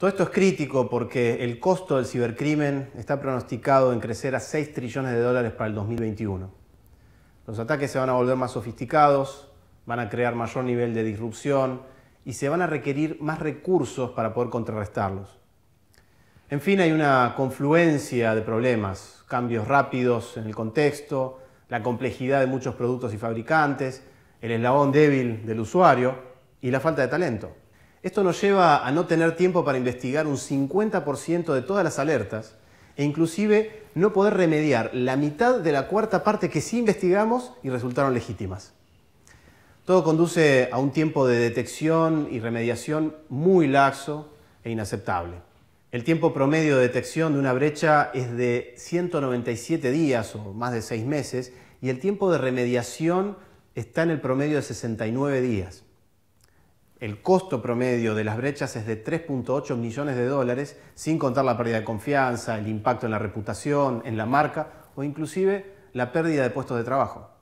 Todo esto es crítico porque el costo del cibercrimen está pronosticado en crecer a 6 trillones de dólares para el 2021. Los ataques se van a volver más sofisticados, van a crear mayor nivel de disrupción y se van a requerir más recursos para poder contrarrestarlos. En fin, hay una confluencia de problemas, cambios rápidos en el contexto, la complejidad de muchos productos y fabricantes, el eslabón débil del usuario y la falta de talento. Esto nos lleva a no tener tiempo para investigar un 50% de todas las alertas e inclusive no poder remediar la mitad de la cuarta parte que sí investigamos y resultaron legítimas. Todo conduce a un tiempo de detección y remediación muy laxo e inaceptable. El tiempo promedio de detección de una brecha es de 197 días o más de 6 meses y el tiempo de remediación está en el promedio de 69 días. El costo promedio de las brechas es de 3.8 millones de dólares, sin contar la pérdida de confianza, el impacto en la reputación, en la marca o inclusive la pérdida de puestos de trabajo.